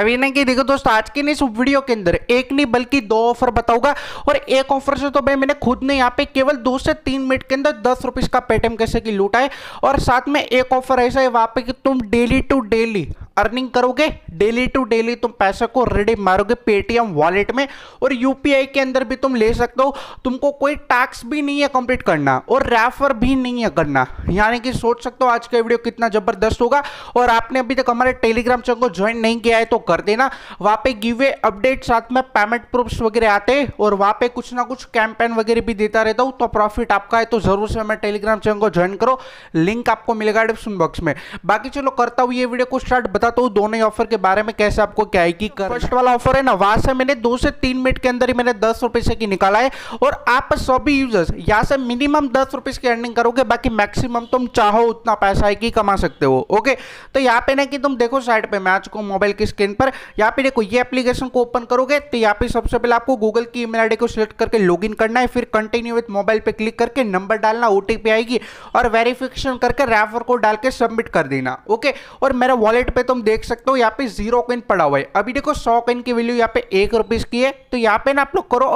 अभी नहीं की देखो दोस्तों आज की नहीं इस वीडियो के अंदर एक नहीं बल्कि दो ऑफर बताऊंगा और एक ऑफर से तो भाई मैंने खुद ने यहाँ पे केवल दो से तीन मिनट के अंदर दस रुपीज़ का पेटीएम कैसे की लूटा है और साथ में एक ऑफर ऐसा है वहाँ पे कि तुम डेली टू डेली अर्निंग करोगे डेली टू डेली तुम पैसे को रेडी मारोगे पेटीएम वॉलेट में और यूपीआई के अंदर भी तुम ले सकते हो तुमको कोई टैक्स भी नहीं है कंप्लीट करना और रेफर भी नहीं है करना यानी कि सोच सकते हो आज का वीडियो कितना ज़बरदस्त होगा और आपने अभी तक हमारे टेलीग्राम चैनल को ज्वाइन नहीं किया है तो कर देना वहाँ पे गिवे अपडेट साथ में पेमेंट प्रूफ वगैरह आते और वहां पे कुछ ना कुछ कैंपेन वगैरह भी देता रहता हूँ तो प्रॉफिट आपका है तो ज़रूर से हमारे टेलीग्राम चैनल को ज्वाइन करो लिंक आपको मिलेगा डिस्क्रिप्शन बॉक्स में बाकी चलो करता हूँ ये वीडियो को स्टार्ट बताता हूँ तो दोनों ऑफर के बारे में कैसे आपको क्या है कि कर तो फर्स्ट वाला ऑफर है ना वहां से मैंने दो से तीन मिनट के अंदर ही मैंने दस रुपए से की निकाला है और आप सभी यूजर्स यहाँ से मिनिमम दस रुपए की अर्निंग करोगे बाकी मैक्सिमम तुम चाहो उतना पैसा है कि कमा सकते हो ओके तो यहाँ पे ना कि तुम देखो साइड पे मैच को मोबाइल की स्क्रीन पर यहाँ पे देखो ये एप्लीकेशन को ओपन करोगे तो यहाँ पे सबसे पहले आपको गूगल की ईमेल आई को सिलेक्ट करके लॉग करना है फिर कंटिन्यू विथ मोबाइल पर क्लिक करके नंबर डालना ओटीपी आएगी और वेरिफिकेशन करके रेफर को डाल के सबमिट कर देना ओके और मेरा वॉलेट पे तो तुम देख सकते हो यहाँ पे जीरो कॉइन पड़ा हुआ है अभी देखो सौ कॉइन की वैल्यू यहाँ पे एक रुपीज की है तो यहाँ पे ना आप लोग करो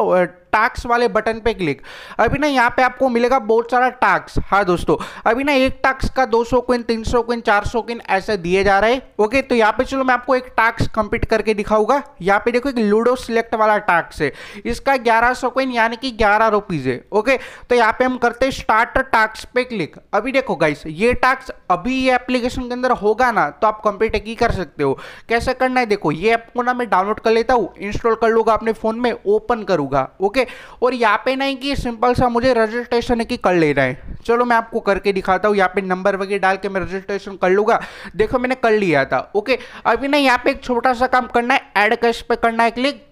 टास्क वाले बटन पे क्लिक अभी ना यहाँ पे आपको मिलेगा बहुत सारा टास्क हाँ दोस्तों अभी ना एक टास्क का 200 सौ क्विन तीन सौ क्विन चार सौ क्विन ऐसे दिए जा रहे हैं ओके तो यहाँ पे चलो मैं आपको एक टास्क कंप्लीट करके दिखाऊंगा यहाँ पे देखो एक लूडो सिलेक्ट वाला टास्क है इसका ग्यारह सौ क्विन यानी कि ग्यारह रुपीज है ओके तो यहाँ पे हम करते हैं स्टार्ट टास्क पे क्लिक अभी देखो गाइस ये टास्क अभी ये एप्लीकेशन के अंदर होगा ना तो आप कंप्लीट ही कर सकते हो कैसे करना है देखो ये ऐप को ना मैं डाउनलोड कर लेता हूँ इंस्टॉल कर लूंगा अपने फोन में ओपन करूंगा ओके ओके और यहाँ पे नहीं कि सिंपल सा मुझे रजिस्ट्रेशन है कि कर लेना है चलो मैं आपको करके दिखाता हूँ यहाँ पे नंबर वगैरह डाल के मैं रजिस्ट्रेशन कर लूँगा देखो मैंने कर लिया था ओके अभी ना यहाँ पे एक छोटा सा काम करना है एड कैश पे करना है क्लिक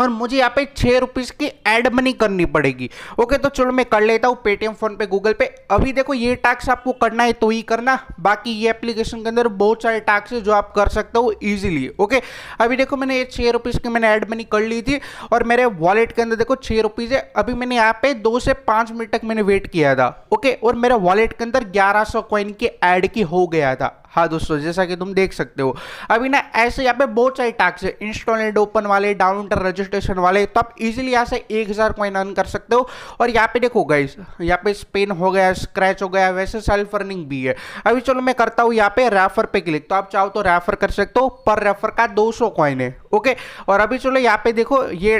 और मुझे यहाँ पे छः रुपीज़ की एड मनी करनी पड़ेगी ओके तो चलो मैं कर लेता हूँ पेटीएम फ़ोन पे गूगल पे अभी देखो ये टैक्स आपको करना है तो ही करना बाकी ये एप्लीकेशन के अंदर बहुत सारे टैक्स है जो आप कर सकते हो ईजिली ओके अभी देखो मैंने ये छः रुपीज़ की मैंने एड मनी कर ली थी और मेरे वॉलेट के अंदर देखो छः रुपीज़ है अभी मैंने यहाँ पे दो से पाँच मिनट तक मैंने वेट किया था ओके और मेरे वॉलेट के अंदर ग्यारह सौ कॉइन की एड की हो गया था हाँ दोस्तों जैसा कि तुम देख सकते हो अभी ना ऐसे यहाँ पे बहुत सारे टास्क है इंस्टॉल ओपन वाले डाउन रजिस्ट्रेशन वाले तो आप इजिली यहाँ से एक हज़ार कॉइन अर्न कर सकते हो और यहाँ पे देखो गाइस यहाँ पे स्पेन हो गया स्क्रैच हो गया वैसे सेल्फ अर्निंग भी है अभी चलो मैं करता हूँ यहाँ पे रेफर पे क्लिक तो आप चाहो तो रेफर कर सकते हो पर रेफर का दो सौ कॉइन है ओके और अभी चलो यहाँ पे देखो ये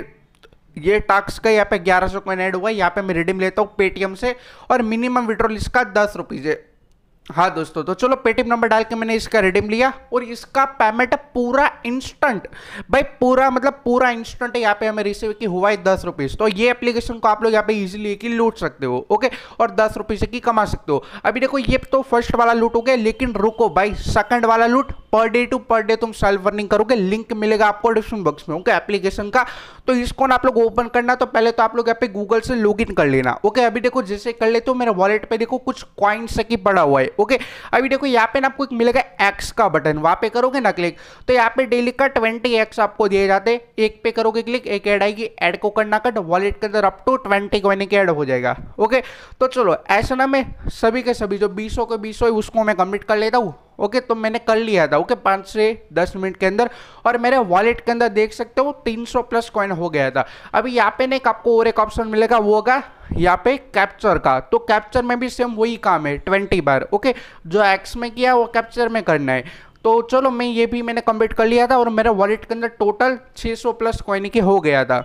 ये टैक्स का यहाँ पे ग्यारह सौ कॉइन ऐड हुआ यहाँ पे मैं रिडीम लेता हूँ पेटीएम से और मिनिमम विड्रॉल इसका दस रुपीज़ है हाँ दोस्तों तो चलो पेटीएम नंबर डाल के मैंने इसका रिडीम लिया और इसका पेमेंट पूरा इंस्टेंट भाई पूरा मतलब पूरा इंस्टेंट यहाँ पे हमें रिसीव की हुआ है दस रुपीज़ तो ये एप्लीकेशन को आप लोग यहाँ पे इजीली की लूट सकते हो ओके और दस रुपीज़ की कमा सकते हो अभी देखो ये तो फर्स्ट वाला लूट हो गया लेकिन रुको भाई सेकंड वाला लूट per day to per day तुम सेल्फ अर्निंग करोगे लिंक मिलेगा आपको डिस्क्रिप्शन बॉक्स में ओके एप्लीकेशन का तो इसको आप लोग ओपन करना तो पहले तो आप लोग यहाँ पे गूगल से इन कर लेना ओके अभी देखो जैसे कर लेते हो मेरे वॉलेट पर देखो कुछ क्वाइंस की पड़ा हुआ है ओके अभी देखो यहाँ पे ना आपको एक मिलेगा एक्स का बटन वहाँ पे करोगे ना क्लिक तो यहाँ पे डेली का ट्वेंटी एक्स आपको दिए जाते हैं एक पे करोगे क्लिक एक ऐड आएगी ऐड को करना कट वॉलेट के अंदर अप टू ट्वेंटी को यानी कि ऐड हो जाएगा ओके तो चलो ऐसा ना मैं सभी के सभी जो बीसों के बीसों उसको मैं कम्प्लीट कर लेता हूँ ओके तो मैंने कर लिया था ओके पाँच से दस मिनट के अंदर और मेरे वॉलेट के अंदर देख सकते हो तीन सौ प्लस कॉइन हो गया था अभी यहाँ पे नहीं आपको और एक ऑप्शन मिलेगा वो होगा यहाँ पे कैप्चर का तो कैप्चर में भी सेम वही काम है ट्वेंटी बार ओके जो एक्स में किया वो कैप्चर में करना है तो चलो मैं ये भी मैंने कंप्लीट कर लिया था और मेरा वॉलेट के अंदर टोटल सौ प्लस कॉइन के हो गया था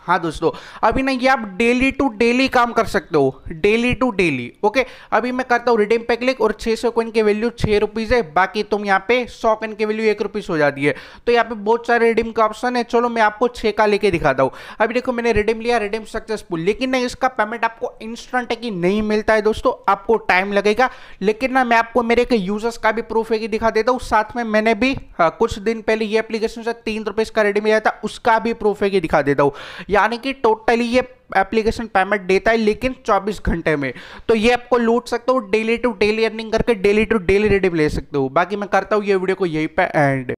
हाँ दोस्तों अभी ना ये आप डेली टू डेली काम कर सकते हो डेली टू डेली ओके अभी मैं करता हूँ रिडीम पे क्लिक और 600 सौ कोइन की वैल्यू छः रुपीज़ है बाकी तुम यहाँ पे 100 कोइन की वैल्यू एक रुपीज़ हो जाती है तो यहाँ पे बहुत सारे रिडीम का ऑप्शन है चलो मैं आपको छः का लेके दिखाता हूँ अभी देखो मैंने रिडीम लिया रिडीम सक्सेसफुल लेकिन ना इसका पेमेंट आपको इंस्टेंट है कि नहीं मिलता है दोस्तों आपको टाइम लगेगा लेकिन ना मैं आपको मेरे एक यूजर्स का भी प्रूफ है कि दिखा देता हूँ साथ में मैंने भी हाँ, कुछ दिन पहले ये एप्लीकेशन से तीन रुपीज़ का रिडीम लिया था उसका भी प्रूफ है कि दिखा देता हूँ यानी कि टोटली ये एप्लीकेशन पेमेंट देता है लेकिन 24 घंटे में तो ये आपको लूट सकते हो डेली टू डेली अर्निंग करके डेली टू डेली रेडिव ले सकते हो बाकी मैं करता हूँ ये वीडियो को यही पे एंड